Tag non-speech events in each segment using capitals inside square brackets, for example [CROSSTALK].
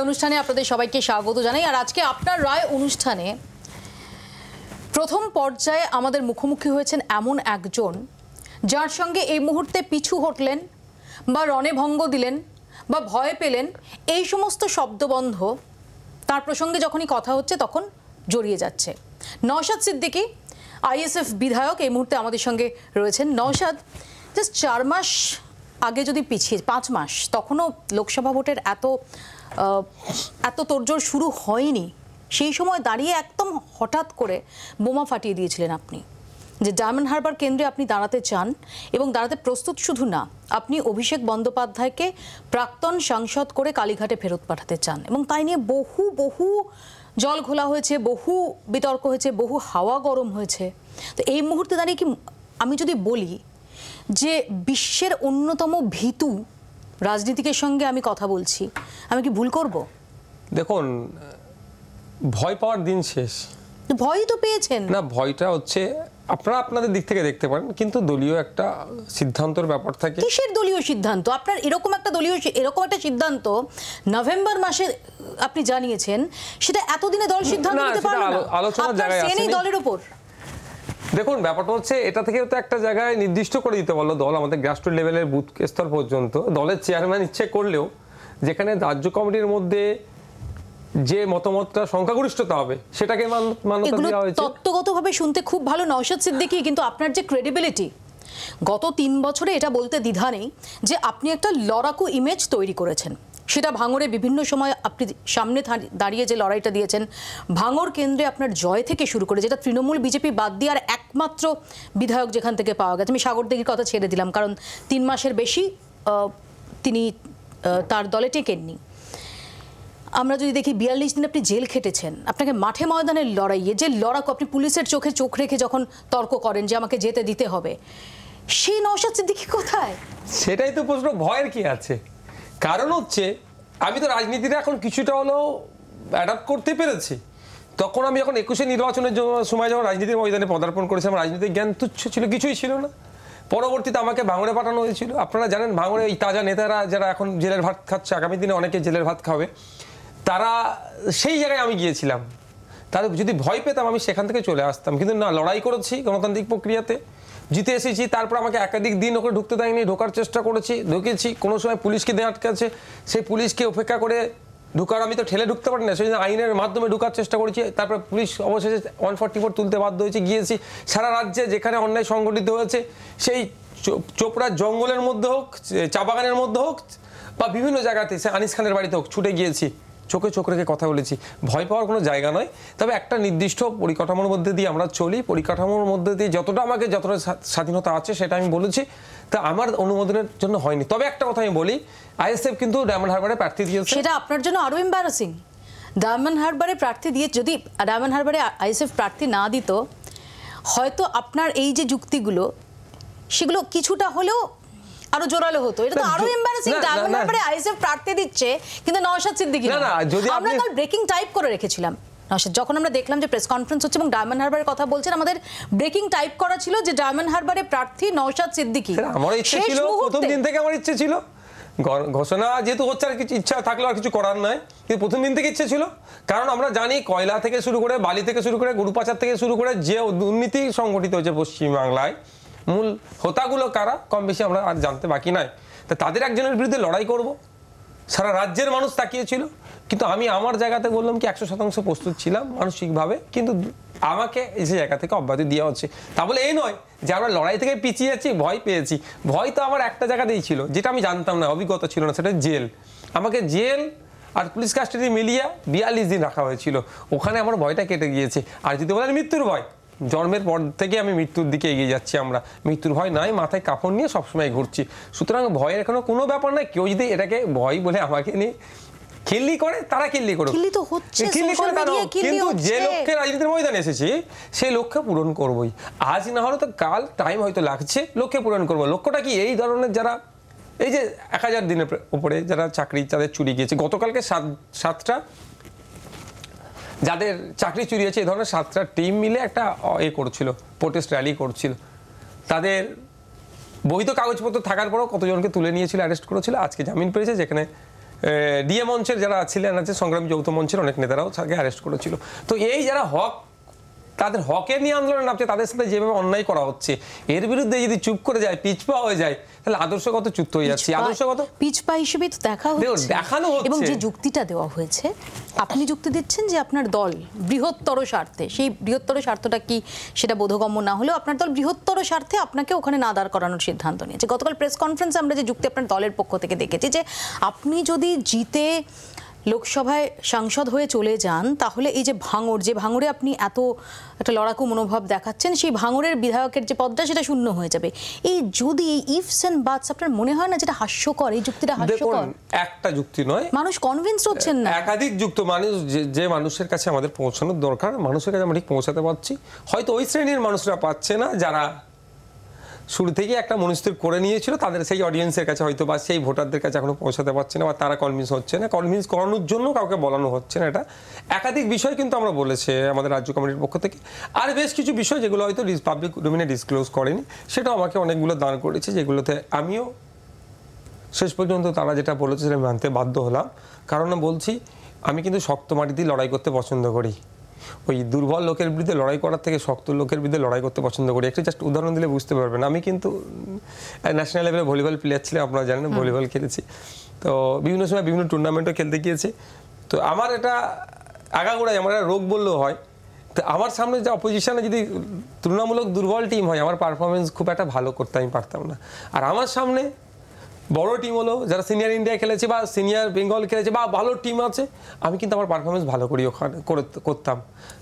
রায় অনুষ্ঠানে আপনাদের সবাইকে স্বাগত জানাই আর আজকে আপনার রায় অনুষ্ঠানে প্রথম পর্যায়ে আমাদের মুখোমুখি হয়েছেন এমন একজন যার সঙ্গে এই মুহূর্তে পিছু হটলেন বা রণে ভঙ্গ দিলেন বা ভয় পেলেন এই সমস্ত শব্দবন্ধ তার প্রসঙ্গে যখনই কথা হচ্ছে তখন জড়িয়ে যাচ্ছে নওশাদ সিদ্দিকী আইএসএফ বিধায়ক এই মুহূর্তে আমাদের সঙ্গে রয়েছেন নওশাদ জাস্ট চার মাস আগে যদি পিছিয়ে পাঁচ মাস তখনও লোকসভা ভোটের এত এত তোড়জোড় শুরু হয়নি সেই সময় দাঁড়িয়ে একদম হঠাৎ করে বোমা ফাটিয়ে দিয়েছিলেন আপনি যে ডায়মন্ড হারবার কেন্দ্রে আপনি দাঁড়াতে চান এবং দাঁড়াতে প্রস্তুত শুধু না আপনি অভিষেক বন্দ্যোপাধ্যায়কে প্রাক্তন সাংসদ করে কালীঘাটে ফেরত পাঠাতে চান এবং তাই নিয়ে বহু বহু জল ঘোলা হয়েছে বহু বিতর্ক হয়েছে বহু হাওয়া গরম হয়েছে তো এই মুহূর্তে দাঁড়িয়ে কি আমি যদি বলি যে বিশ্বের অন্যতম ভীতু রাজনীতিকের সঙ্গে আমি কথা বলছি আমি কি ভুল করব দেখুন ভয় পাওয়ার দিন শেষ ভয়ই তো পেয়েছেন না ভয়টা হচ্ছে আপনারা আপনাদের দিক থেকে দেখতে পারেন কিন্তু দলীয় একটা সিদ্ধান্তর ব্যাপার থাকে কিসের দলীয় সিদ্ধান্ত আপনার এরকম একটা দলীয় এরকম একটা সিদ্ধান্ত নভেম্বর মাসে আপনি জানিয়েছেন সেটা এতদিনে দল সিদ্ধান্ত নিতে পারলো না আলোচনা জায়গায় আছে দলের উপর দেখুন ব্যাপারটা হচ্ছে এটা থেকেও তো একটা জায়গায় নির্দিষ্ট করে দিতে পারলো দল আমাদের গ্রাসরুট লেভেলের বুথ স্তর পর্যন্ত দলের চেয়ারম্যান ইচ্ছে করলেও যেখানে রাজ্য কমিটির মধ্যে যে মতামতটা সংখ্যাগরিষ্ঠতা হবে সেটাকে মান্যতা দেওয়া তত্ত্বগতভাবে শুনতে খুব ভালো নওশাদ সিদ্দিকি কিন্তু আপনার যে ক্রেডিবিলিটি গত তিন বছরে এটা বলতে দ্বিধা নেই যে আপনি একটা লড়াকু ইমেজ তৈরি করেছেন সেটা ভাঙরে বিভিন্ন সময় আপনি সামনে দাঁড়িয়ে যে লড়াইটা দিয়েছেন ভাঙর কেন্দ্রে আপনার জয় থেকে শুরু করে যেটা তৃণমূল বিজেপি বাদ দিয়ে আর একমাত্র বিধায়ক যেখান থেকে পাওয়া গেছে আমি সাগর দেখির কথা ছেড়ে দিলাম কারণ তিন মাসের বেশি তিনি তার দলে টেকেননি আমরা যদি দেখি বিয়াল্লিশ দিন আপনি জেল খেটেছেন আপনাকে মাঠে ময়দানের লড়াইয়ে যে লড়াকু আপনি পুলিশের চোখে চোখ রেখে যখন তর্ক করেন যে আমাকে যেতে দিতে হবে সেই নৌসাদ সিদ্দিকি কোথায় সেটাই তো প্রশ্ন ভয়ের কি আছে কারণ হচ্ছে আমি তো রাজনীতিতে এখন কিছুটা হলেও অ্যাডাপ্ট করতে পেরেছি তখন আমি যখন একুশে নির্বাচনের সময় যখন রাজনীতির ময়দানে পদার্পণ করেছি আমার রাজনীতির জ্ঞান তুচ্ছ ছিল কিছুই ছিল না পরবর্তীতে আমাকে ভাঙড়ে পাঠানো হয়েছিল আপনারা জানেন ভাঙড়ে এই তাজা নেতারা যারা এখন জেলের ভাত খাচ্ছে আগামী দিনে অনেকে জেলের ভাত খাবে তারা সেই জায়গায় আমি গিয়েছিলাম তার যদি ভয় পেতাম আমি সেখান থেকে চলে আসতাম কিন্তু না লড়াই করেছি গণতান্ত্রিক প্রক্রিয়াতে জিতে এসেছি তারপর আমাকে একাধিক দিন ওকে ঢুকতে দেয়নি ঢোকার চেষ্টা করেছি ঢুকেছি কোনো সময় পুলিশকে দিয়ে আটকাচ্ছে সেই পুলিশকে অপেক্ষা করে ঢুকার আমি তো ঠেলে ঢুকতে পারি না সেই জন্য আইনের মাধ্যমে ঢুকার চেষ্টা করেছি তারপর পুলিশ অবশেষে ওয়ান ফর্টি ফোর তুলতে বাধ্য হয়েছে গিয়েছি সারা রাজ্যে যেখানে অন্যায় সংগঠিত হয়েছে সেই চোপড়ার জঙ্গলের মধ্যে হোক চা বাগানের মধ্যে হোক বা বিভিন্ন জায়গাতে সে আনিস খানের বাড়িতে হোক ছুটে গিয়েছি চোখে চোখ রেখে কথা বলেছি ভয় পাওয়ার কোনো জায়গা নয় তবে একটা নির্দিষ্ট পরিকাঠামোর মধ্যে দিয়ে আমরা চলি পরিকাঠামোর মধ্যে দিয়ে যতটা আমাকে যতটা স্বাধীনতা আছে সেটা আমি বলেছি তা আমার অনুমোদনের জন্য হয়নি তবে একটা কথা আমি বলি আইএসএফ কিন্তু ডায়মন্ড হারবারে প্রার্থী দিয়েছে সেটা আপনার জন্য আরও এম্বারাসিং ডায়মন্ড হারবারে প্রার্থী দিয়ে যদি ডায়মন্ড হারবারে আইএসএফ প্রার্থী না দিত হয়তো আপনার এই যে যুক্তিগুলো সেগুলো কিছুটা হলেও আরো জোরালো হতো এটা তো আরো এমবারেসিং ডায়মন্ড ব্যাপারে আইএসএফ প্রার্থী দিচ্ছে কিন্তু নওশাদ না না যদি আমরা কাল ব্রেকিং টাইপ করে রেখেছিলাম নওশাদ যখন আমরা দেখলাম যে প্রেস কনফারেন্স হচ্ছে এবং ডায়মন্ড হারবারের কথা বলছেন আমাদের ব্রেকিং টাইপ করা ছিল যে ডায়মন্ড প্রার্থী নওশাদ আমার ইচ্ছে ছিল প্রথম দিন থেকে আমার ইচ্ছে ছিল ঘোষণা যেহেতু হচ্ছে আর কিছু ইচ্ছা থাকলে আর কিছু করার নয় কিন্তু প্রথম দিন থেকে ইচ্ছে ছিল কারণ আমরা জানি কয়লা থেকে শুরু করে বালি থেকে শুরু করে গুরুপাচার থেকে শুরু করে যে দুর্নীতি সংগঠিত হয়েছে পশ্চিমবাংলায় মূল হোতাগুলো কারা কম বেশি আমরা আর জানতে বাকি নাই তা তাদের একজনের বিরুদ্ধে লড়াই করব সারা রাজ্যের মানুষ তাকিয়েছিল কিন্তু আমি আমার জায়গাতে বললাম কি একশো শতাংশ প্রস্তুত ছিলাম মানসিকভাবে কিন্তু আমাকে সে জায়গা থেকে অব্যাহতি দেওয়া হচ্ছে তা বলে এই নয় যে আমরা লড়াই থেকে পিছিয়ে যাচ্ছি ভয় পেয়েছি ভয় তো আমার একটা জায়গাতেই ছিল যেটা আমি জানতাম না অভিজ্ঞতা ছিল না সেটা জেল আমাকে জেল আর পুলিশ কাস্টেডি মিলিয়ে বিয়াল্লিশ দিন রাখা হয়েছিল ওখানে আমার ভয়টা কেটে গিয়েছে আর যদি বলেন মৃত্যুর ভয় জন্মের পর থেকে আমি মৃত্যুর দিকে এগিয়ে যাচ্ছি আমরা মৃত্যুর ভয় নাই মাথায় কাপড় নিয়ে সবসময় ঘুরছি সুতরাং ভয়ের এখনো কোনো ব্যাপার নাই কেউ যদি এটাকে ভয় বলে আমাকে নিয়ে খিল্লি করে তারা খিল্লি করুক খিল্লি করে তারা কিন্তু যে লক্ষ্যে রাজনীতির ময়দানে এসেছি সেই লক্ষ্য পূরণ করবই আজ না হলে তো কাল টাইম হয়তো লাগছে লক্ষ্যে পূরণ করবো লক্ষ্যটা কি এই ধরনের যারা এই যে এক হাজার দিনের উপরে যারা চাকরি তাদের চুরি গিয়েছে গতকালকে সাত সাতটা যাদের চাকরি চুরি হয়েছে এ ধরনের সাতটা টিম মিলে একটা এ করছিল প্রোটেস্ট র্যালি করছিল তাদের বৈধ কাগজপত্র থাকার পরও কতজনকে তুলে নিয়েছিল অ্যারেস্ট করেছিল আজকে জামিন পেয়েছে যেখানে ডিএ মঞ্চের যারা ছিলেন আছে সংগ্রামী যৌথ মঞ্চের অনেক নেতারাও তাকে অ্যারেস্ট করেছিল তো এই যারা হক তাদের হকে নিয়ে আন্দোলন নামছে তাদের সাথে যেভাবে অন্যায় করা হচ্ছে এর বিরুদ্ধে যদি চুপ করে যায় পিছপা হয়ে যায় তাহলে আদর্শগত চুপ্ত হয়ে যাচ্ছে আদর্শগত পিছপা হিসেবে তো দেখা হচ্ছে দেখানো হচ্ছে এবং যে যুক্তিটা দেওয়া হয়েছে আপনি যুক্তি দিচ্ছেন যে আপনার দল বৃহত্তর স্বার্থে সেই বৃহত্তর স্বার্থটা কি সেটা বোধগম্য না হলেও আপনার দল বৃহত্তর স্বার্থে আপনাকে ওখানে না দাঁড় করানোর সিদ্ধান্ত নিয়েছে গতকাল প্রেস কনফারেন্সে আমরা যে যুক্তি আপনার দলের পক্ষ থেকে দেখেছি যে আপনি যদি জিতে লোকসভায় সাংসদ হয়ে চলে যান তাহলে এই যে ভাঙর যে ভাঙরে আপনি এত একটা লড়াকু মনোভাব দেখাচ্ছেন সেই ভাঙরের বিধায়কের যে পদটা সেটা শূন্য হয়ে যাবে এই যদি এই ইফস এন্ড বাটস আপনার মনে হয় না যেটা হাস্যকর এই যুক্তিটা হাস্যকর একটা যুক্তি নয় মানুষ কনভিন্স হচ্ছেন না একাধিক যুক্ত মানুষ যে মানুষের কাছে আমাদের পৌঁছানোর দরকার মানুষের কাছে আমরা ঠিক পৌঁছাতে পারছি হয়তো ওই শ্রেণীর মানুষরা পাচ্ছে না যারা শুরু থেকেই একটা মনস্থির করে নিয়েছিল তাদের সেই অডিয়েন্সের কাছে হয়তো বা সেই ভোটারদের কাছে এখনো পৌঁছাতে পারছে না বা তারা কনভিন্স হচ্ছে না কনভিন্স করানোর জন্য কাউকে বলানো হচ্ছে না এটা একাধিক বিষয় কিন্তু আমরা বলেছে আমাদের রাজ্য কমিটির পক্ষ থেকে আর বেশ কিছু বিষয় যেগুলো হয়তো পাবলিক ডোমিনে ডিসক্লোজ করেনি সেটা আমাকে অনেকগুলো দান করেছে যেগুলোতে আমিও শেষ পর্যন্ত তারা যেটা বলেছে সেটা মানতে বাধ্য হলাম কারণ বলছি আমি কিন্তু শক্ত মাটিতেই লড়াই করতে পছন্দ করি ওই দুর্বল লোকের বিরুদ্ধে লড়াই করার থেকে শক্ত লোকের বিরুদ্ধে লড়াই করতে পছন্দ করি একটা জাস্ট উদাহরণ দিলে বুঝতে পারবেন আমি কিন্তু ন্যাশনাল লেভেলে ভলিবল প্লেয়ার ছিলাম আপনারা জানেন ভলিবল খেলেছি তো বিভিন্ন সময় বিভিন্ন টুর্নামেন্টও খেলতে গিয়েছি তো আমার এটা আগাগোড়াই আমার একটা রোগ বললেও হয় তো আমার সামনে যে অপোজিশনে যদি তুলনামূলক দুর্বল টিম হয় আমার পারফরমেন্স খুব একটা ভালো করতে আমি পারতাম না আর আমার সামনে বড় টিম হলো যারা সিনিয়র ইন্ডিয়া খেলেছে বা সিনিয়র বেঙ্গল খেলেছে বা ভালো টিম আছে আমি কিন্তু আমার পারফরমেন্স ভালো করি ওখানে করতাম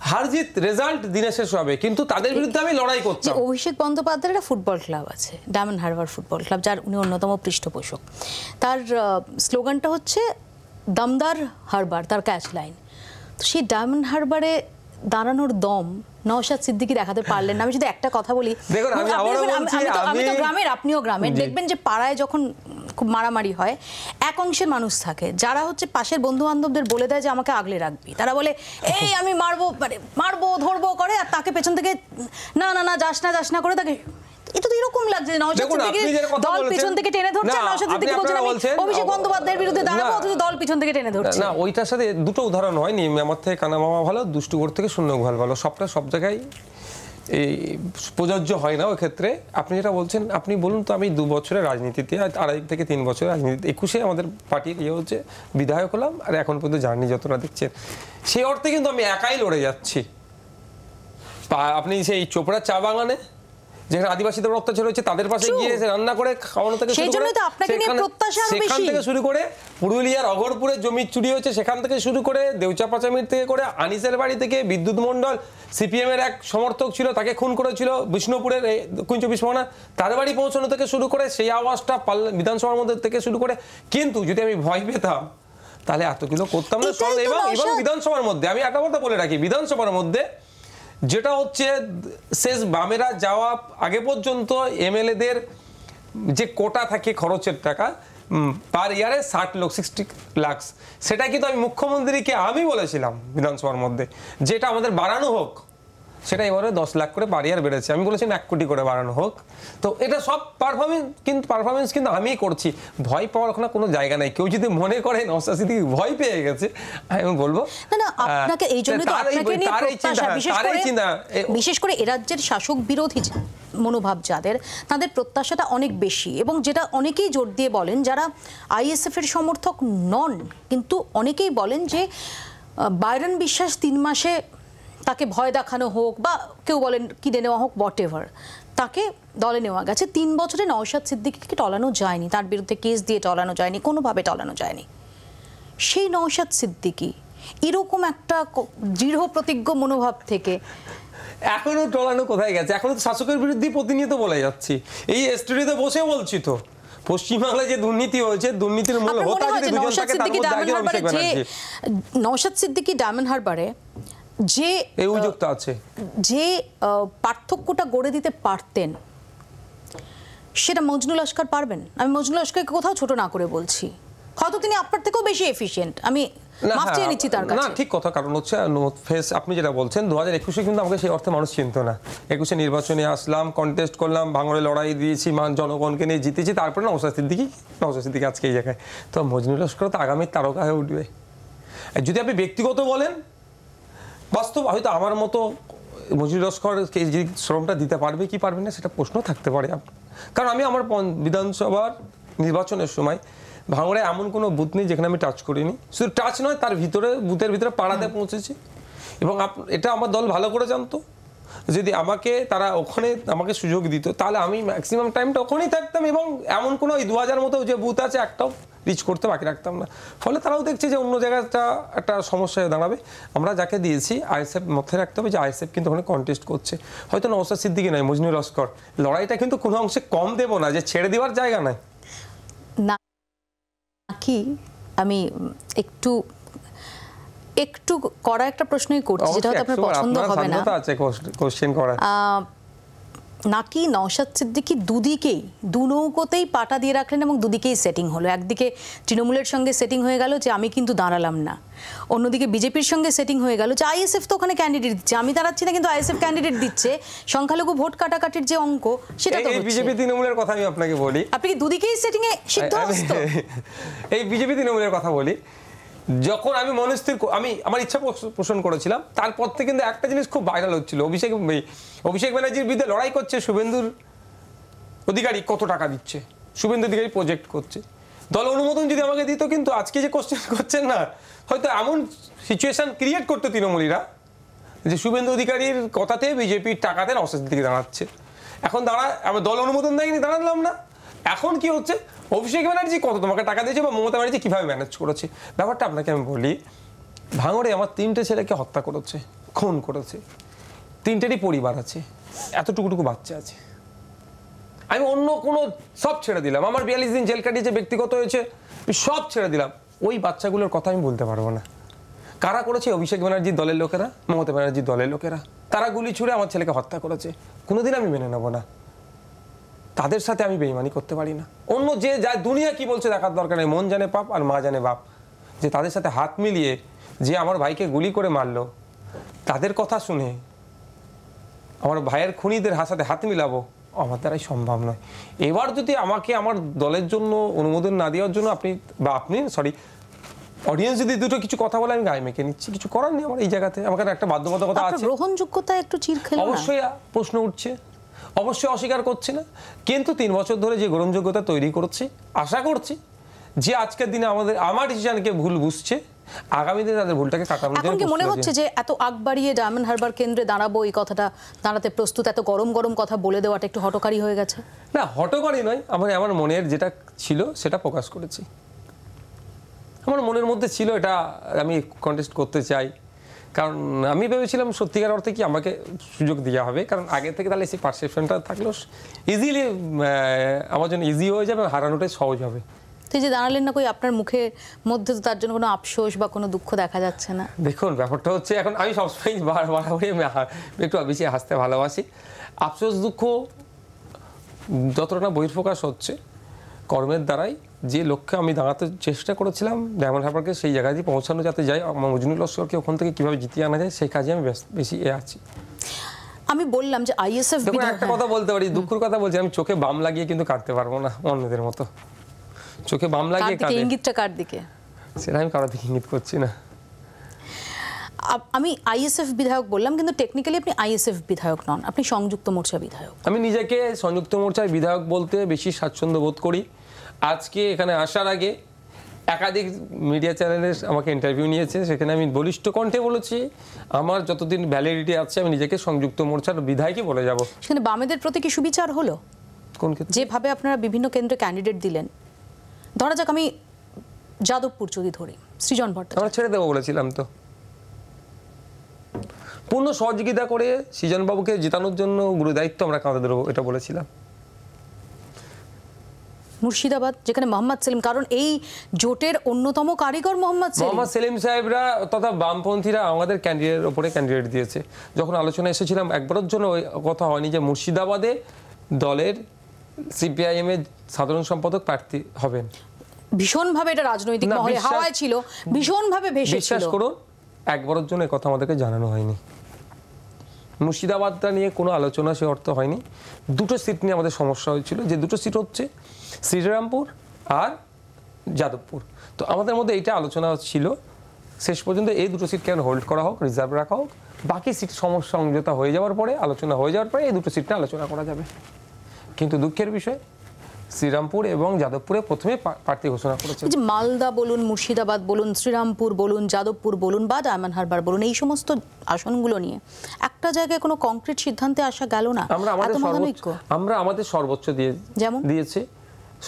হার জিত রেজাল্ট দিনে শেষ হবে কিন্তু তাদের বিরুদ্ধে আমি লড়াই করছি অভিষেক বন্দ্যোপাধ্যায়ের একটা ফুটবল ক্লাব আছে ডায়মন্ড হারবার ফুটবল ক্লাব যার উনি অন্যতম পৃষ্ঠপোষক তার স্লোগানটা হচ্ছে দমদার হারবার তার ক্যাচ লাইন তো সেই ডায়মন্ড হারবারে দাঁড়ানোর দম নওশাদ সিদ্দিকি দেখাতে পারলেন না আমি যদি একটা কথা বলি আমি তো গ্রামের আপনিও গ্রামের দেখবেন যে পাড়ায় যখন খুব মারামারি হয় এক অংশের মানুষ থাকে যারা হচ্ছে পাশের বন্ধু বান্ধবদের বলে দেয় যে আমাকে আগলে রাখবি তারা বলে এই আমি মারবো মানে মারবো ধরবো করে আর তাকে পেছন থেকে না না না যাস না যাস না করে তাকে এটা তো এরকম লাগছে দল পিছন থেকে টেনে ধরছে অভিষেক বন্দ্যোপাধ্যায়ের বিরুদ্ধে দাঁড়াবো দল পিছন থেকে টেনে ধরছে না ওইটার সাথে দুটো উদাহরণ হয়নি নি আমার থেকে কানা ভালো দুষ্টুগড় থেকে শূন্য ভাল ভালো সবটা সব জায়গায় এই প্রযোজ্য হয় না ওই ক্ষেত্রে আপনি যেটা বলছেন আপনি বলুন তো আমি দু বছরের রাজনীতিতে আড়াই থেকে তিন বছরের রাজনীতিতে একুশে আমাদের পার্টির ইয়ে হচ্ছে বিধায়ক হলাম আর এখন পর্যন্ত জার্নি যতটা দেখছেন সেই অর্থে কিন্তু আমি একাই লড়ে যাচ্ছি আপনি সেই চোপড়া চা বাগানে যেখানে আদিবাসীদের অত্যাচার হয়েছে তাদের পাশে গিয়ে রান্না করে খাওয়ানো থেকে সেই জন্য সেখান থেকে শুরু করে পুরুলিয়ার অগরপুরে জমি চুরি হয়েছে সেখান থেকে শুরু করে দেউচা পাচামির থেকে করে আনিসের বাড়ি থেকে বিদ্যুৎ মণ্ডল সিপিএম এর এক সমর্থক ছিল তাকে খুন করেছিল বিষ্ণুপুরের কুঞ্চ চব্বিশ পরগনা তার বাড়ি পৌঁছানো থেকে শুরু করে সেই আওয়াজটা পাল বিধানসভার মধ্যে থেকে শুরু করে কিন্তু যদি আমি ভয় পেতাম তাহলে এতগুলো করতাম না এবং বিধানসভার মধ্যে আমি একটা কথা বলে রাখি বিধানসভার মধ্যে যেটা হচ্ছে শেষ বামেরা যাওয়া আগে পর্যন্ত এমএলএদের যে কোটা থাকে খরচের টাকা পার ইয়ারে ষাট লোক সিক্সটি লাখ সেটা কিন্তু আমি মুখ্যমন্ত্রীকে আমি বলেছিলাম বিধানসভার মধ্যে যেটা আমাদের বাড়ানো হোক সেটা এবারে দশ লাখ করে বাড়ি আর বেড়েছে আমি বলেছি এক কোটি করে বাড়ানো হোক তো এটা সব পারফরমেন্স কিন্তু পারফরমেন্স কিন্তু আমি করছি ভয় পাওয়ার কোনো কোনো জায়গা নাই কেউ যদি মনে করেন অস্বাস্থিতি ভয় পেয়ে গেছে আমি বলবো বিশেষ করে এ রাজ্যের শাসক বিরোধী মনোভাব যাদের তাদের প্রত্যাশাটা অনেক বেশি এবং যেটা অনেকেই জোর দিয়ে বলেন যারা আইএসএফ এর সমর্থক নন কিন্তু অনেকেই বলেন যে বাইরন বিশ্বাস তিন মাসে তাকে ভয় দেখানো হোক বা কেউ বলেন কিনে নেওয়া হোক হোয়াট এভার তাকে দলে নেওয়া গেছে তিন বছরে নওশাদ সিদ্দিকিকে টলানো যায়নি তার বিরুদ্ধে কেস দিয়ে টলানো যায়নি কোনোভাবে টলানো যায়নি সেই নওশাদ সিদ্দিকি এরকম একটা দৃঢ় প্রতিজ্ঞ মনোভাব থেকে এখনো টলানো কোথায় গেছে এখনো তো শাসকের বিরুদ্ধে প্রতিনিয়ত বলে যাচ্ছি এই স্টুডিওতে বসে বলছি তো পশ্চিমবাংলায় যে দুর্নীতি হয়েছে দুর্নীতির মূল হোতা যদি দুজন থাকে নওশাদ সিদ্দিকি ডায়মন্ড হারবারে যে এই অভিযোগটা আছে যে পার্থক্যটা গড়ে দিতে পারতেন সেটা মজনুল আশকার পারবেন আমি মজনুল আশকারকে কোথাও ছোট না করে বলছি হয়তো তিনি আপনার থেকেও বেশি এফিশিয়েন্ট আমি মাফ চেয়ে হ্যাঁ, নিচ্ছি তার কাছে না ঠিক কথা কারণ হচ্ছে ফেস আপনি যেটা বলছেন দু হাজার একুশে কিন্তু আমাকে সেই অর্থে মানুষ চিনত না একুশে নির্বাচনে আসলাম কন্টেস্ট করলাম ভাঙড়ে লড়াই দিয়েছি মান জনগণকে নিয়ে জিতেছি তারপরে নওশাদ সিদ্দিকি নওশাদ সিদ্দিকি আজকে এই জায়গায় তো মজনুল লস্কর তো আগামী তারকা হয়ে উঠবে যদি আপনি ব্যক্তিগত বলেন বাস্তব হয়তো আমার মতো মজুরি লস্কর যে শ্রমটা দিতে পারবে কি পারবে না সেটা প্রশ্ন থাকতে পারে কারণ আমি আমার বিধানসভার নির্বাচনের সময় ভাঙড়ায় এমন কোনো বুথ নেই যেখানে আমি টাচ করিনি শুধু টাচ নয় তার ভিতরে বুথের ভিতরে পাড়াতে পৌঁছেছি এবং এটা আমার দল ভালো করে জানতো যদি আমাকে তারা ওখানে আমাকে সুযোগ দিত তাহলে আমি ম্যাক্সিমাম টাইমটা ওখানেই থাকতাম এবং এমন কোনো ওই দু হাজার মতো যে বুথ আছে একটাও রিচ করতে বাকি রাখতাম না ফলে তারাও দেখছে যে অন্য জায়গাটা একটা সমস্যা হয়ে দাঁড়াবে আমরা যাকে দিয়েছি আইএসএফ মধ্যে রাখতে হবে যে আইএসএফ কিন্তু ওখানে কন্টেস্ট করছে হয়তো নওসাদ সিদ্দিকি নয় মজনুর লস্কর লড়াইটা কিন্তু কোনো অংশে কম দেবো না যে ছেড়ে দেওয়ার জায়গা নাই না কি আমি একটু একটু করা একটা প্রশ্নই করছি যেটা হয়তো আপনার পছন্দ হবে না নাকি নওশাদ সিদ্দিকি দুদিকেই দু নৌকোতেই পাটা দিয়ে রাখলেন এবং দুদিকেই সেটিং হলো একদিকে তৃণমূলের সঙ্গে সেটিং হয়ে গেল যে আমি কিন্তু দাঁড়ালাম না অন্যদিকে বিজেপির সঙ্গে সেটিং হয়ে গেল যে আইএসএফ তো ওখানে ক্যান্ডিডেট দিচ্ছে আমি দাঁড়াচ্ছি না কিন্তু আইএসএফ ক্যান্ডিডেট দিচ্ছে সংখ্যালঘু ভোট কাটাকাটির যে অঙ্ক সেটা তো বিজেপি তৃণমূলের কথা আমি আপনাকে বলি আপনি কি দুদিকেই সেটিংয়ে সিদ্ধ এই বিজেপি তৃণমূলের কথা বলি যখন আমি মনস্থির আমি আমার ইচ্ছা পোষণ করেছিলাম তারপর থেকে কিন্তু একটা জিনিস খুব ভাইরাল হচ্ছিল অভিষেক অভিষেক ব্যানার্জির বিরুদ্ধে লড়াই করছে শুভেন্দুর অধিকারী কত টাকা দিচ্ছে শুভেন্দু অধিকারী প্রজেক্ট করছে দল অনুমোদন যদি আমাকে দিত কিন্তু আজকে যে কোশ্চেন [LAUGHS] করছেন না হয়তো এমন সিচুয়েশান ক্রিয়েট করতো তৃণমূলীরা যে শুভেন্দু অধিকারীর কথাতে বিজেপির টাকাতে অস্বস্তির দিকে দাঁড়াচ্ছে এখন দাঁড়া আমার দল অনুমোদন দেয়নি দাঁড়ালাম না এখন কি হচ্ছে অভিষেক ব্যানার্জি কত তোমাকে টাকা দিয়েছে বা মমতা ব্যানার্জি কীভাবে ম্যানেজ করেছে ব্যাপারটা আপনাকে আমি বলি ভাঙড়ে আমার তিনটে ছেলেকে হত্যা করেছে খুন করেছে তিনটেরই পরিবার আছে এতটুকুটুকু বাচ্চা আছে আমি অন্য কোনো সব ছেড়ে দিলাম আমার বিয়াল্লিশ দিন জেল কাটিয়েছে ব্যক্তিগত হয়েছে সব ছেড়ে দিলাম ওই বাচ্চাগুলোর কথা আমি বলতে পারবো না কারা করেছে অভিষেক ব্যানার্জির দলের লোকেরা মমতা ব্যানার্জির দলের লোকেরা তারা গুলি ছুড়ে আমার ছেলেকে হত্যা করেছে কোনোদিন আমি মেনে নেবো না তাদের সাথে আমি বেইমানি করতে পারি না অন্য যে যা দুনিয়া কি বলছে দেখার দরকার নেই মন জানে পাপ আর মা জানে বাপ যে তাদের সাথে হাত মিলিয়ে যে আমার ভাইকে গুলি করে মারলো তাদের কথা শুনে আমার ভাইয়ের খুনিদের হাসাতে হাত মিলাবো আমার দ্বারাই সম্ভব নয় এবার যদি আমাকে আমার দলের জন্য অনুমোদন না দেওয়ার জন্য আপনি বা আপনি সরি অডিয়েন্স যদি দুটো কিছু কথা বলে আমি গায়ে মেখে নিচ্ছি কিছু করার নেই আমার এই জায়গাতে আমার একটা বাধ্যবাধকতা আছে গ্রহণযোগ্যতা একটু চির অবশ্যই প্রশ্ন উঠছে অবশ্যই অস্বীকার করছি না কিন্তু তিন বছর ধরে যে গ্রহণযোগ্যতা তৈরি করছি আশা করছি যে আজকের দিনে আমাদের আমার ডিসিশনকে ভুল বুঝছে আগামী দিনে তাদের ভুলটাকে কাটানোর জন্য কি মনে হচ্ছে যে এত আগ বাড়িয়ে ডায়মন্ড হারবার কেন্দ্রে দাঁড়াবো এই কথাটা দাঁড়াতে প্রস্তুত এত গরম গরম কথা বলে দেওয়াটা একটু হটকারী হয়ে গেছে না হটকারী নয় আমার আমার মনের যেটা ছিল সেটা প্রকাশ করেছি আমার মনের মধ্যে ছিল এটা আমি কন্টেস্ট করতে চাই কারণ আমি ভেবেছিলাম সত্যিকার অর্থে কি আমাকে সুযোগ দেওয়া হবে কারণ আগে থেকে তাহলে সেই পারসেপশনটা থাকলো ইজিলি আমার জন্য ইজি হয়ে যাবে হারানোটাই সহজ হবে তুই যে দাঁড়ালেন না কই আপনার মুখে মধ্যে তো তার জন্য কোনো আফসোস বা কোনো দুঃখ দেখা যাচ্ছে না দেখুন ব্যাপারটা হচ্ছে এখন আমি সবসময় বাড়াবাড়ি আমি একটু বেশি হাসতে ভালোবাসি আফসোস দুঃখ যতটা না বহির্প্রকাশ হচ্ছে কর্মের দ্বারাই যে লক্ষ্যে আমি দাঁড়াতে চেষ্টা করেছিলাম ডায়মন্ড হারবারকে সেই জায়গায় দিয়ে পৌঁছানো যাতে যায় আমার মজনুল লস্করকে ওখান থেকে কীভাবে জিতিয়ে আনা যায় সেই কাজে আমি বেশি এ আছি আমি বললাম যে আইএসএফ একটা হ্যাঁ। কথা বলতে পারি দুঃখের কথা বলছি আমি চোখে বাম লাগিয়ে কিন্তু কাটতে পারবো না অন্যদের মতো চোখে বাম লাগিয়ে ইঙ্গিতটা কার দিকে সেটা আমি কারোর দিকে ইঙ্গিত করছি না আমি আইএসএফ বিধায়ক বললাম কিন্তু টেকনিক্যালি আপনি আইএসএফ বিধায়ক নন আপনি সংযুক্ত মোর্চা বিধায়ক আমি নিজেকে সংযুক্ত মোর্চার বিধায়ক বলতে বেশি স্বাচ্ছন্দ্য বোধ করি আজকে এখানে আসার আগে একাধিক মিডিয়া চ্যানেলে আমাকে ইন্টারভিউ নিয়েছে সেখানে আমি বলিষ্ঠ কণ্ঠে বলেছি আমার যতদিন ভ্যালিডিটি আছে আমি নিজেকে সংযুক্ত মোর্চার বিধায়কই বলে যাব সেখানে বামেদের প্রতি কি সুবিচার হলো কোন যেভাবে আপনারা বিভিন্ন কেন্দ্রে ক্যান্ডিডেট দিলেন ধরা যাক আমি যাদবপুর যদি ধরি সৃজন ভট্টাচার্য ছেড়ে দেবো বলেছিলাম তো পূর্ণ সহযোগিতা করে সৃজনবাবুকে জেতানোর জন্য গুরু দায়িত্ব আমরা কাঁধে ধরবো এটা বলেছিলাম মুর্শিদাবাদ যেখানে মোহাম্মদ সেলিম কারণ এই জোটের অন্যতম কারিগর মোহাম্মদ সেলিম মোহাম্মদ সেলিম সাহেবরা তথা বামপন্থীরা আমাদের ক্যান্ডিডেটের ওপরে ক্যান্ডিডেট দিয়েছে যখন আলোচনা এসেছিলাম একবারের জন্য ওই কথা হয়নি যে মুর্শিদাবাদে দলের সিপিআইএম এর সাধারণ সম্পাদক প্রার্থী হবেন ভীষণভাবে এটা রাজনৈতিক মহলে হাওয়ায় ছিল ভীষণভাবে ভেসে বিশ্বাস করুন একবারের জন্য কথা আমাদেরকে জানানো হয়নি মুর্শিদাবাদটা নিয়ে কোনো আলোচনা সে অর্থ হয়নি দুটো সিট নিয়ে আমাদের সমস্যা হয়েছিল যে দুটো সিট হচ্ছে শ্রীরামপুর আর যাদবপুর তো আমাদের মধ্যে এইটা আলোচনা ছিল শেষ পর্যন্ত এই দুটো সিট কেন হোল্ড করা হোক রিজার্ভ রাখা হোক বাকি সিট সমস্যা সংযোতা হয়ে যাওয়ার পরে আলোচনা হয়ে যাওয়ার পরে এই দুটো সিট নিয়ে আলোচনা করা যাবে কিন্তু দুঃখের বিষয় শ্রীরামপুর এবং যাদবপুরে প্রথমে প্রার্থী ঘোষণা করেছে যে মালদা বলুন মুর্শিদাবাদ বলুন শ্রীরামপুর বলুন যাদবপুর বলুন বা ডায়মন্ড হারবার বলুন এই সমস্ত আসনগুলো নিয়ে একটা জায়গায় কোনো কংক্রিট সিদ্ধান্তে আসা গেল না আমরা আমাদের সর্বোচ্চ আমরা আমাদের সর্বোচ্চ দিয়ে যেমন দিয়েছে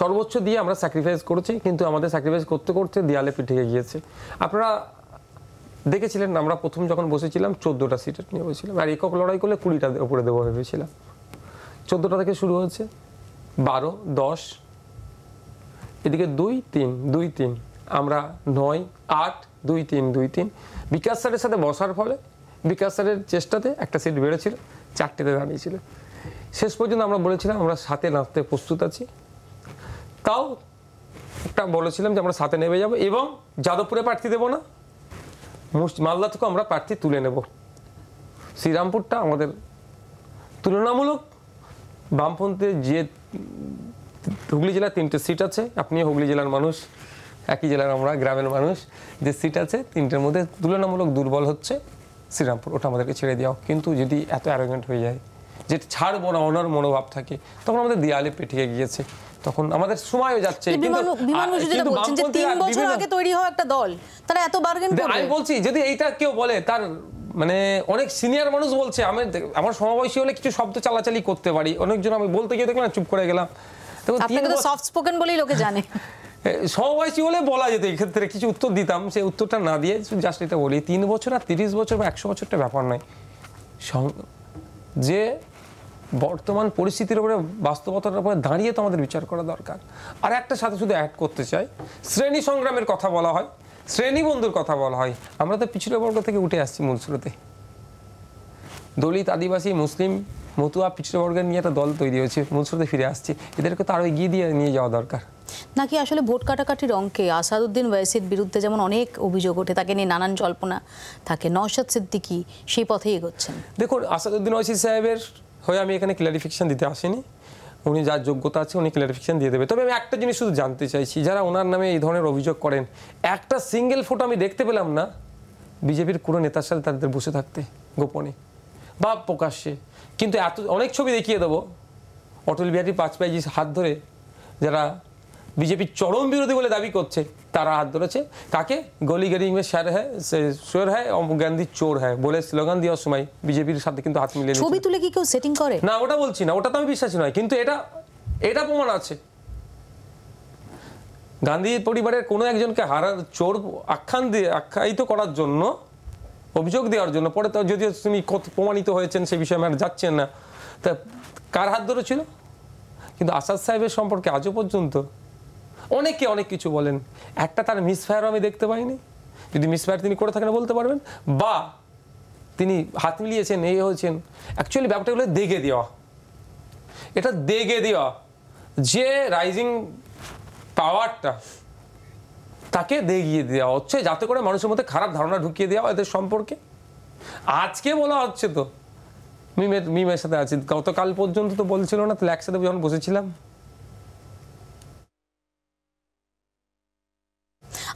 সর্বোচ্চ দিয়ে আমরা স্যাক্রিফাইস করেছি কিন্তু আমাদের স্যাক্রিফাইস করতে করতে দেয়ালে পিঠে গিয়েছে আপনারা দেখেছিলেন আমরা প্রথম যখন বসেছিলাম চোদ্দোটা সিট নিয়ে বসেছিলাম আর একক লড়াই করলে কুড়িটা উপরে দেবো ভেবেছিলাম চোদ্দোটা থেকে শুরু হয়েছে বারো দশ এদিকে দুই তিন দুই তিন আমরা নয় আট দুই তিন দুই তিন বিকাশ স্যারের সাথে বসার ফলে বিকাশ স্যারের চেষ্টাতে একটা সিট বেড়েছিল চারটেতে দাঁড়িয়েছিল শেষ পর্যন্ত আমরা বলেছিলাম আমরা সাথে নামতে প্রস্তুত আছি তাও একটা বলেছিলাম যে আমরা সাথে নেমে যাব এবং যাদবপুরে প্রার্থী দেবো না মালদা থেকেও আমরা প্রার্থী তুলে নেব শ্রীরামপুরটা আমাদের তুলনামূলক বামপন্থী যে হুগলি জেলার তিনটে সিট আছে আপনি হুগলি জেলার মানুষ একই জেলার আমরা গ্রামের মানুষ যে সিট আছে তিনটের মধ্যে তুলনামূলক দুর্বল হচ্ছে শ্রীরামপুর ওটা আমাদেরকে ছেড়ে দেওয়া কিন্তু যদি এত অ্যারোগেন্ট হয়ে যায় যে ছাড়বো না ওনার মনোভাব থাকে তখন আমাদের দেয়ালে পেটিয়ে গিয়েছে তখন আমাদের সময়ও যাচ্ছে তিন বছর আগে তৈরি হওয়া একটা দল তারা এত বার্গেন আমি বলছি যদি এইটা কেউ বলে তার মানে অনেক সিনিয়র মানুষ বলছে আমি আমার সমবয়সী হলে কিছু শব্দ চালাচালি করতে পারি অনেকজন আমি বলতে গিয়ে দেখলাম চুপ করে গেলাম সফট স্পোকেন বলেই লোকে জানে [LAUGHS] সমবয়সী হলে বলা যেত এক্ষেত্রে কিছু উত্তর দিতাম সে উত্তরটা না দিয়ে জাস্ট এটা বলি তিন বছর আর তিরিশ বছর বা একশো বছরটা ব্যাপার নয় যে বর্তমান পরিস্থিতির উপরে বাস্তবতার উপরে দাঁড়িয়ে তো আমাদের বিচার করা দরকার আর একটা সাথে শুধু অ্যাড করতে চাই শ্রেণী সংগ্রামের কথা বলা হয় শ্রেণী বন্ধুর কথা বলা হয় আমরা তো পিছলে বর্গ থেকে উঠে আসছি মূল স্রোতে দলিত আদিবাসী মুসলিম মতুয়া পিছলে বর্গের নিয়ে একটা দল তৈরি হয়েছে মূল স্রোতে ফিরে আসছে এদেরকে তো আরও এগিয়ে দিয়ে নিয়ে যাওয়া দরকার নাকি আসলে ভোট কাটাকাটির অঙ্কে আসাদুদ্দিন ওয়েসির বিরুদ্ধে যেমন অনেক অভিযোগ ওঠে তাকে নিয়ে নানান জল্পনা থাকে নওশাদ সিদ্দিকি সেই পথেই এগোচ্ছেন দেখুন আসাদুদ্দিন ওয়াইসি সাহেবের হয়ে আমি এখানে ক্লারিফিকেশন দিতে আসিনি উনি যার যোগ্যতা আছে উনি ক্লারিফিকেশন দিয়ে দেবে তবে আমি একটা জিনিস শুধু জানতে চাইছি যারা ওনার নামে এই ধরনের অভিযোগ করেন একটা সিঙ্গেল ফটো আমি দেখতে পেলাম না বিজেপির কোনো নেতার সাথে তাদের বসে থাকতে গোপনে বা প্রকাশ্যে কিন্তু এত অনেক ছবি দেখিয়ে দেবো অটল বিহারী বাজপেয়ীজির হাত ধরে যারা বিজেপির চরম বিরোধী বলে দাবি করছে তারা হাত ধরেছে কাকে গলি গলি মে স্যার হ্যাঁ সোর হ্যাঁ গান্ধী চোর হ্যাঁ বলে স্লোগান দেওয়ার সময় বিজেপির সাথে কিন্তু হাত মিলিয়ে ছবি তুলে কি কেউ সেটিং করে না ওটা বলছি না ওটা তো আমি বিশ্বাসী নয় কিন্তু এটা এটা প্রমাণ আছে গান্ধী পরিবারের কোনো একজনকে হারার চোর আখ্যান দিয়ে আখ্যায়িত করার জন্য অভিযোগ দেওয়ার জন্য পরে তো যদিও তিনি প্রমাণিত হয়েছেন সেই বিষয়ে আমার যাচ্ছেন না তা কার হাত ধরেছিল কিন্তু আসাদ সাহেবের সম্পর্কে আজও পর্যন্ত অনেকে অনেক কিছু বলেন একটা তার মিসফায়ারও আমি দেখতে পাইনি যদি মিস ফায়ার তিনি করে থাকেন বলতে পারবেন বা তিনি হাত মিলিয়েছেন এই হয়েছেন অ্যাকচুয়ালি ব্যাপারটা হলো দেগে দেওয়া এটা দেগে দেওয়া যে রাইজিং পাওয়ারটা তাকে দেগিয়ে দেওয়া হচ্ছে যাতে করে মানুষের মধ্যে খারাপ ধারণা ঢুকিয়ে দেওয়া এদের সম্পর্কে আজকে বলা হচ্ছে তো মিমের মিমের সাথে আছি গতকাল পর্যন্ত তো বলছিল না তাহলে একসাথে যখন বসেছিলাম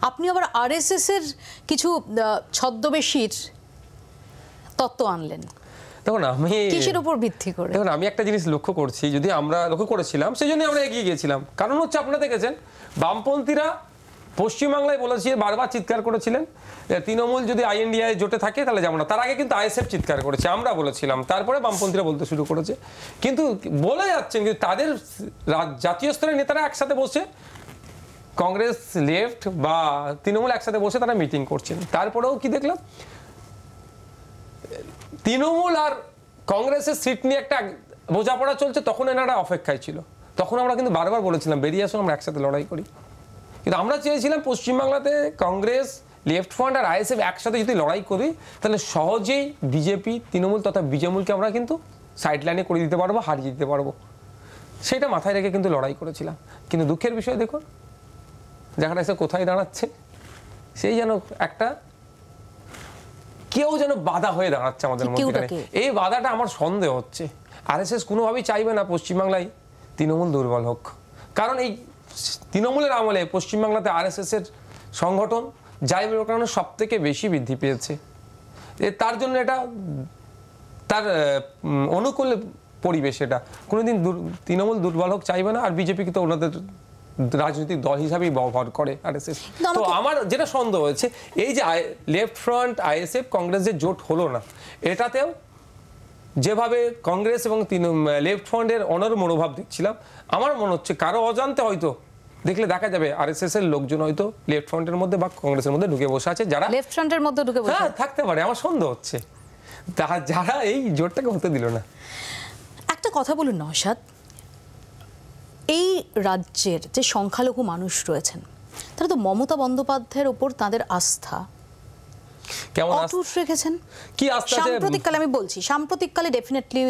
আপনি আবার আরএসএস এর কিছু ছদ্মবেশীর তত্ত্ব আনলেন দেখুন আমি কিসের উপর ভিত্তি করে দেখুন আমি একটা জিনিস লক্ষ্য করছি যদি আমরা লক্ষ্য করেছিলাম সেই জন্য আমরা এগিয়ে গেছিলাম কারণ হচ্ছে আপনারা দেখেছেন বামপন্থীরা পশ্চিমবাংলায় বলেছে বারবার চিৎকার করেছিলেন তৃণমূল যদি আইএনডিআই জোটে থাকে তাহলে যেমন না তার আগে কিন্তু আইএসএফ চিৎকার করেছে আমরা বলেছিলাম তারপরে বামপন্থীরা বলতে শুরু করেছে কিন্তু বলে যাচ্ছেন কিন্তু তাদের জাতীয় স্তরের নেতারা একসাথে বসে কংগ্রেস লেফট বা তৃণমূল একসাথে বসে তারা মিটিং করছেন তারপরেও কি দেখলাম তৃণমূল আর কংগ্রেসের সিট নিয়ে একটা বোঝাপড়া চলছে তখন এনারা অপেক্ষায় ছিল তখন আমরা কিন্তু বারবার বলেছিলাম বেরিয়ে আসুন আমরা একসাথে লড়াই করি কিন্তু আমরা চেয়েছিলাম পশ্চিমবাংলাতে কংগ্রেস লেফট ফ্রন্ট আর আইএসএফ একসাথে যদি লড়াই করি তাহলে সহজেই বিজেপি তৃণমূল তথা বিজেমূলকে আমরা কিন্তু সাইড লাইনে করে দিতে পারবো হারিয়ে দিতে পারবো সেটা মাথায় রেখে কিন্তু লড়াই করেছিলাম কিন্তু দুঃখের বিষয় দেখুন জায়গাটা এসে কোথায় দাঁড়াচ্ছে সেই যেন একটা কেউ যেন বাধা হয়ে দাঁড়াচ্ছে আমাদের মধ্যে এই বাধাটা আমার সন্দেহ হচ্ছে আর এস কোনোভাবেই চাইবে না পশ্চিমবাংলায় তৃণমূল দুর্বল হোক কারণ এই তৃণমূলের আমলে পশ্চিমবাংলাতে এর সংগঠন যাই বেরোর কারণে সব থেকে বেশি বৃদ্ধি পেয়েছে তার জন্য এটা তার অনুকূল পরিবেশ এটা কোনোদিন তৃণমূল দুর্বল হোক চাইবে না আর বিজেপিকে তো ওনাদের রাজনৈতিক দল হিসাবেই ব্যবহার করে আরএসএস তো আমার যেটা সন্দেহ হয়েছে এই যে লেফট ফ্রন্ট আইএসএফ কংগ্রেস যে জোট হলো না এটাতেও যেভাবে কংগ্রেস এবং লেফট ফ্রন্টের অনর মনোভাব দেখছিলাম আমার মনে হচ্ছে কারো অজান্তে হয়তো দেখলে দেখা যাবে এস এর লোকজন হয়তো লেফট ফ্রন্টের মধ্যে বা কংগ্রেসের মধ্যে ঢুকে বসে আছে যারা লেফট ফ্রন্টের মধ্যে ঢুকে বসে হ্যাঁ থাকতে পারে আমার সন্দেহ হচ্ছে যারা এই জোটটাকে হতে দিল না একটা কথা বলুন নওশাদ এই রাজ্যের যে সংখ্যালঘু মানুষ রয়েছেন তারা তো মমতা বন্দ্যোপাধ্যায়ের ওপর তাদের আস্থা কেমন রেখেছেন আমি বলছি ডেফিনেটলি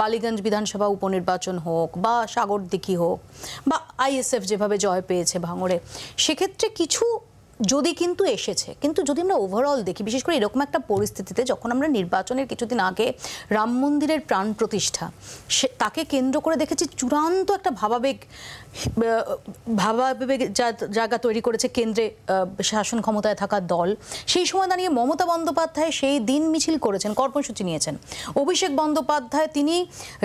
বালিগঞ্জ বিধানসভা উপনির্বাচন হোক বা সাগরদিঘি হোক বা আইএসএফ যেভাবে জয় পেয়েছে ভাঙড়ে সেক্ষেত্রে কিছু যদি কিন্তু এসেছে কিন্তু যদি আমরা ওভারঅল দেখি বিশেষ করে এরকম একটা পরিস্থিতিতে যখন আমরা নির্বাচনের কিছুদিন আগে রাম মন্দিরের প্রাণ প্রতিষ্ঠা সে তাকে কেন্দ্র করে দেখেছি চূড়ান্ত একটা ভাবাবেগ ভাবাবেগ যা জায়গা তৈরি করেছে কেন্দ্রে শাসন ক্ষমতায় থাকা দল সেই সময় দাঁড়িয়ে মমতা বন্দ্যোপাধ্যায় সেই দিন মিছিল করেছেন কর্মসূচি নিয়েছেন অভিষেক বন্দ্যোপাধ্যায় তিনি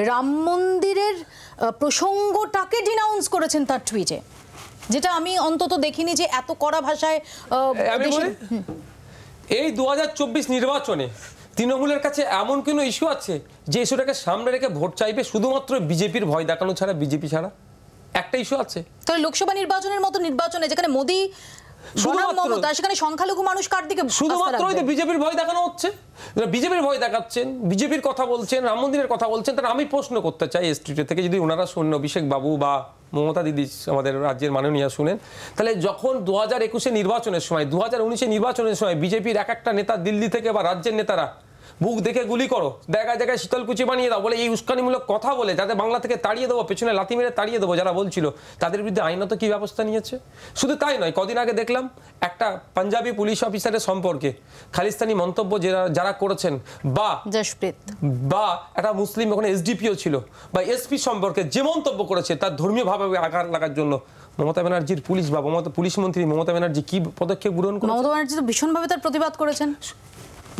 রাম মন্দিরের প্রসঙ্গটাকে ডিনাউন্স করেছেন তার টুইটে যেটা আমি অন্তত দেখিনি যে এত কড়া ভাষায় এই দু নির্বাচনে তৃণমূলের কাছে এমন কোনো ইস্যু আছে যে ইস্যুটাকে সামনে রেখে ভোট চাইবে শুধুমাত্র বিজেপির ভয় দেখানো ছাড়া বিজেপি ছাড়া একটা ইস্যু আছে তাহলে লোকসভা নির্বাচনের মতো নির্বাচনে যেখানে মোদী রাম কথা বলছেন তাহলে আমি প্রশ্ন করতে চাই স্ট্রিটে থেকে যদি ওনারা শূন্য অভিষেক বাবু বা মমতা দিদি আমাদের রাজ্যের মাননীয়া শুনেন তাহলে যখন দু হাজার একুশে নির্বাচনের সময় দু নির্বাচনের সময় বিজেপির এক একটা নেতা দিল্লি থেকে বা রাজ্যের নেতারা বুক দেখে গুলি করো দেখা জায়গায় শীতলকুচি বানিয়ে দাও বলে এই উস্কানিমূলক কথা বলে যাতে বাংলা থেকে তাড়িয়ে দেবো পেছনে লাথি মেরে তাড়িয়ে দেবো যারা বলছিল তাদের বিরুদ্ধে আইনত কি ব্যবস্থা নিয়েছে শুধু তাই নয় কদিন আগে দেখলাম একটা পাঞ্জাবি পুলিশ অফিসারের সম্পর্কে খালিস্তানি মন্তব্য যারা যারা করেছেন বা জশপ্রীত বা একটা মুসলিম ওখানে এসডিপিও ছিল বা এসপি সম্পর্কে যে মন্তব্য করেছে তার ধর্মীয়ভাবে আঘাত লাগার জন্য মমতা ব্যানার্জির পুলিশ বা মমতা পুলিশ মন্ত্রী মমতা ব্যানার্জি কি পদক্ষেপ গ্রহণ করেছেন মমতা ব্যানার্জি তো ভীষণভাবে তার প্রতিবাদ করেছেন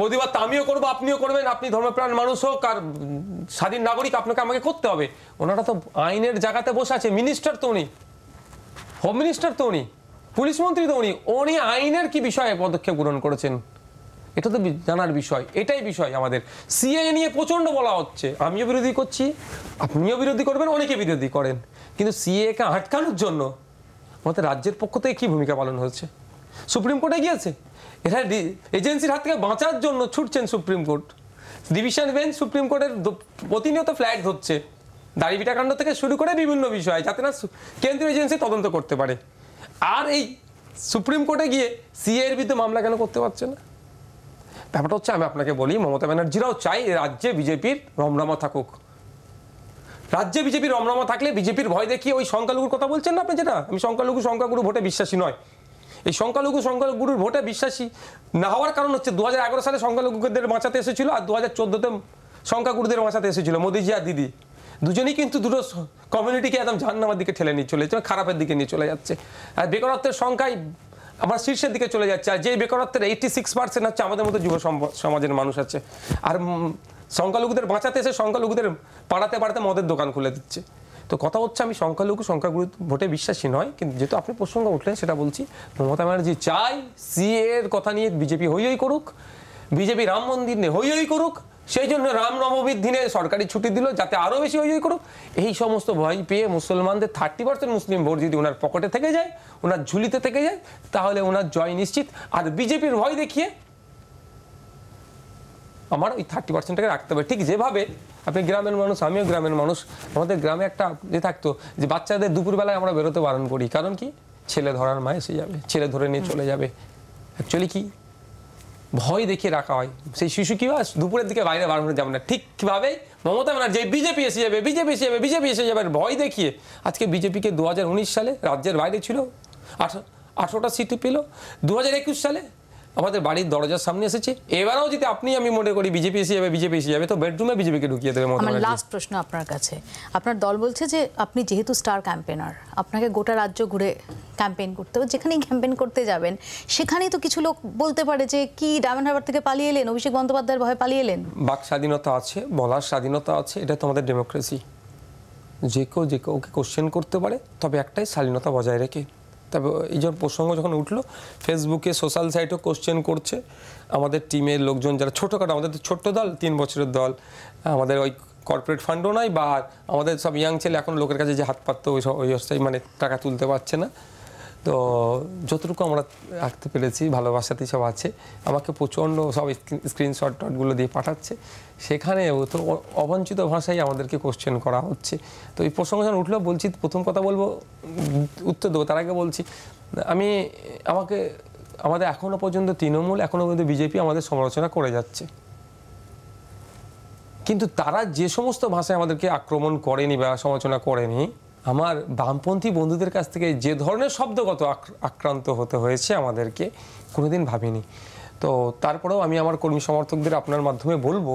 প্রতিবাদ আমিও করবো আপনিও করবেন আপনি ধর্মপ্রাণ মানুষ হোক আর স্বাধীন নাগরিক আপনাকে আমাকে করতে হবে ওনারা তো আইনের জায়গাতে বসে আছে মিনিস্টার তো উনি হোম মিনিস্টার তো উনি পুলিশ মন্ত্রী তো উনি উনি আইনের কি বিষয়ে পদক্ষেপ গ্রহণ করেছেন এটা তো জানার বিষয় এটাই বিষয় আমাদের সিএ নিয়ে প্রচণ্ড বলা হচ্ছে আমিও বিরোধী করছি আপনিও বিরোধী করবেন অনেকে বিরোধী করেন কিন্তু সিএকে আটকানোর জন্য আমাদের রাজ্যের পক্ষ থেকে কী ভূমিকা পালন হচ্ছে সুপ্রিম কোর্টে গিয়েছে এরা এজেন্সির হাত থেকে বাঁচার জন্য ছুটছেন Supreme Court division bench Supreme কোর্টের প্রতিনিয়ত ফ্ল্যাট ধরছে দাড়ি কাণ্ড থেকে শুরু করে বিভিন্ন বিষয় যাতে না কেন্দ্রীয় এজেন্সি তদন্ত করতে পারে আর এই সুপ্রিম কোর্টে গিয়ে সিএর এর বিরুদ্ধে মামলা কেন করতে পারছে না ব্যাপারটা হচ্ছে আমি আপনাকে বলি মমতা ব্যানার্জিরাও চাই রাজ্যে বিজেপির রমরমা থাকুক রাজ্যে বিজেপির রমরমা থাকলে বিজেপির ভয় দেখিয়ে ওই সংখ্যালঘুর কথা বলছেন না আপনি যেটা আমি সংখ্যালঘু সংখ্যাগুরু ভোটে বিশ্বাসী নয় এই সংখ্যালঘু সংখ্যালঘুর ভোটে বিশ্বাসী না হওয়ার কারণ হচ্ছে দু সালে সংখ্যালঘুদের বাঁচাতে এসেছিল আর দু হাজার চোদ্দোতে সংখ্যাগুরুদের বাঁচাতে এসেছিল মোদিজি আর দিদি দুজনেই কিন্তু দুটো কমিউনিটিকে একদম জাহান্নামার দিকে ঠেলে নিয়ে চলে যাচ্ছে মানে খারাপের দিকে নিয়ে চলে যাচ্ছে আর বেকারত্বের সংখ্যায় আমার শীর্ষের দিকে চলে যাচ্ছে আর যে বেকারত্বের এইটি সিক্স পার্সেন্ট হচ্ছে আমাদের মতো যুব সমাজের মানুষ আছে আর সংখ্যালঘুদের বাঁচাতে এসে সংখ্যালঘুদের পাড়াতে পাড়াতে মদের দোকান খুলে দিচ্ছে তো কথা হচ্ছে আমি সংখ্যালঘু সংখ্যাগুরু ভোটে বিশ্বাসী নয় কিন্তু যেহেতু আপনি প্রসঙ্গ উঠলেন সেটা বলছি মমতা ব্যানার্জি চাই সিএ এর কথা নিয়ে বিজেপি হই হই করুক বিজেপি রাম মন্দির নিয়ে হই হই করুক সেই জন্য রাম নবমীর দিনে সরকারি ছুটি দিল যাতে আরও বেশি হই হই করুক এই সমস্ত ভয় পেয়ে মুসলমানদের থার্টি পার্সেন্ট মুসলিম ভোট যদি ওনার পকেটে থেকে যায় ওনার ঝুলিতে থেকে যায় তাহলে ওনার জয় নিশ্চিত আর বিজেপির ভয় দেখিয়ে আমার ওই থার্টি পার্সেন্টটাকে রাখতে হবে ঠিক যেভাবে আপনি গ্রামের মানুষ আমিও গ্রামের মানুষ আমাদের গ্রামে একটা যে থাকতো যে বাচ্চাদের দুপুরবেলায় আমরা বেরোতে বারণ করি কারণ কি ছেলে ধরার মা এসে যাবে ছেলে ধরে নিয়ে চলে যাবে অ্যাকচুয়ালি কি ভয় দেখিয়ে রাখা হয় সেই শিশু কি হয় দুপুরের দিকে বাইরে বার করে যাবে না ঠিকভাবে মমতা ব্যানার্জি বিজেপি এসে যাবে বিজেপি এসে যাবে বিজেপি এসে যাবে ভয় দেখিয়ে আজকে বিজেপিকে দু সালে রাজ্যের বাইরে ছিল আঠারোটা সিটি পেল দু সালে আমাদের বাড়ির দরজার সামনে এসেছে এবারেও যদি আপনি আমি মনে করি বিজেপি এসে যাবে বিজেপি এসে যাবে তো বেডরুমে বিজেপিকে ঢুকিয়ে দেবে আমার লাস্ট প্রশ্ন আপনার কাছে আপনার দল বলছে যে আপনি যেহেতু স্টার ক্যাম্পেনার আপনাকে গোটা রাজ্য ঘুরে ক্যাম্পেইন করতে হবে যেখানেই ক্যাম্পেইন করতে যাবেন সেখানেই তো কিছু লোক বলতে পারে যে কি ডায়মন্ড হারবার থেকে পালিয়ে এলেন অভিষেক বন্দ্যোপাধ্যায়ের ভয়ে পালিয়ে এলেন বাক স্বাধীনতা আছে বলার স্বাধীনতা আছে এটা তো আমাদের ডেমোক্রেসি যে কেউ যে কেউ ওকে কোশ্চেন করতে পারে তবে একটাই স্বাধীনতা বজায় রেখে তারপর এই যখন প্রসঙ্গ যখন উঠলো ফেসবুকে সোশ্যাল সাইটও কোশ্চেন করছে আমাদের টিমের লোকজন যারা ছোটোখাটো আমাদের তো ছোট্ট দল তিন বছরের দল আমাদের ওই কর্পোরেট ফান্ডও নাই বা আমাদের সব ইয়াং ছেলে এখন লোকের কাছে যে হাত পাত্র ওই ওই অবস্থায় মানে টাকা তুলতে পারছে না তো যতটুকু আমরা রাখতে পেরেছি ভালোবাসাতেই সব আছে আমাকে প্রচণ্ড সব স্ক্রিনশট টটগুলো দিয়ে পাঠাচ্ছে সেখানেও তো অবাঞ্ছিত ভাষায় আমাদেরকে কোশ্চেন করা হচ্ছে তো এই প্রসঙ্গ যখন উঠলো বলছি প্রথম কথা বলবো উত্তর দেবো তার আগে বলছি আমি আমাকে আমাদের এখনও পর্যন্ত তৃণমূল এখনও পর্যন্ত বিজেপি আমাদের সমালোচনা করে যাচ্ছে কিন্তু তারা যে সমস্ত ভাষায় আমাদেরকে আক্রমণ করেনি বা সমালোচনা করেনি আমার বামপন্থী বন্ধুদের কাছ থেকে যে ধরনের শব্দগত আক্রান্ত হতে হয়েছে আমাদেরকে কোনোদিন ভাবিনি তো তারপরেও আমি আমার কর্মী সমর্থকদের আপনার মাধ্যমে বলবো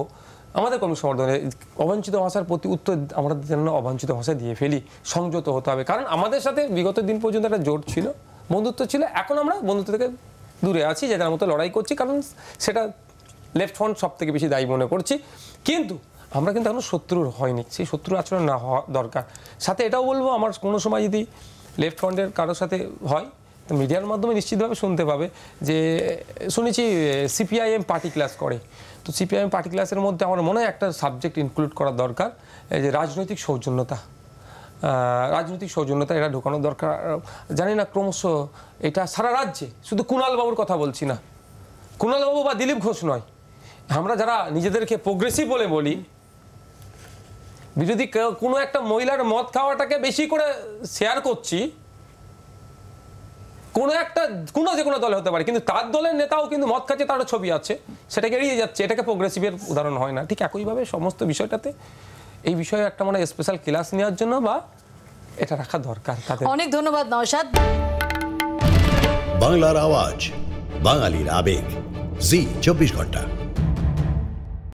আমাদের কর্মী নেই অবাঞ্ছিত ভাষার প্রতি উত্তর আমরা যেন অবাঞ্ছিত ভাষা দিয়ে ফেলি সংযত হতে হবে কারণ আমাদের সাথে বিগত দিন পর্যন্ত একটা জোট ছিল বন্ধুত্ব ছিল এখন আমরা বন্ধুত্ব থেকে দূরে আছি যেটার মতো লড়াই করছি কারণ সেটা লেফট ফ্রন্ট সব থেকে বেশি দায়ী মনে করছি কিন্তু আমরা কিন্তু এখনও শত্রুর হয়নি সেই শত্রুর আচরণ না হওয়া দরকার সাথে এটাও বলবো আমার কোনো সময় যদি লেফট ফ্রন্টের কারোর সাথে হয় মিডিয়ার মাধ্যমে নিশ্চিতভাবে শুনতে পাবে যে শুনেছি সিপিআইএম পার্টি ক্লাস করে তো সিপিআইএম পার্টি ক্লাসের মধ্যে আমার মনে হয় একটা সাবজেক্ট ইনক্লুড করা দরকার যে রাজনৈতিক সৌজন্যতা রাজনৈতিক সৌজন্যতা এটা ঢোকানো দরকার জানি না ক্রমশ এটা সারা রাজ্যে শুধু কুণালবাবুর কথা বলছি না কুণালবাবু বা দিলীপ ঘোষ নয় আমরা যারা নিজেদেরকে প্রোগ্রেসিভ বলে বলি বিরোধী কোনো একটা মহিলার মদ খাওয়াটাকে বেশি করে শেয়ার করছি কোনো একটা কোনো যে কোনো দলে হতে পারে কিন্তু তার দলের নেতাও কিন্তু মদ খাচ্ছে তারও ছবি আছে সেটাকে এড়িয়ে যাচ্ছে এটাকে প্রোগ্রেসিভের উদাহরণ হয় না ঠিক একইভাবে সমস্ত বিষয়টাতে এই বিষয়ে একটা মানে স্পেশাল ক্লাস নেওয়ার জন্য বা এটা রাখা দরকার অনেক ধন্যবাদ নওশাদ বাংলার আওয়াজ বাঙালির আবেগ জি চব্বিশ ঘন্টা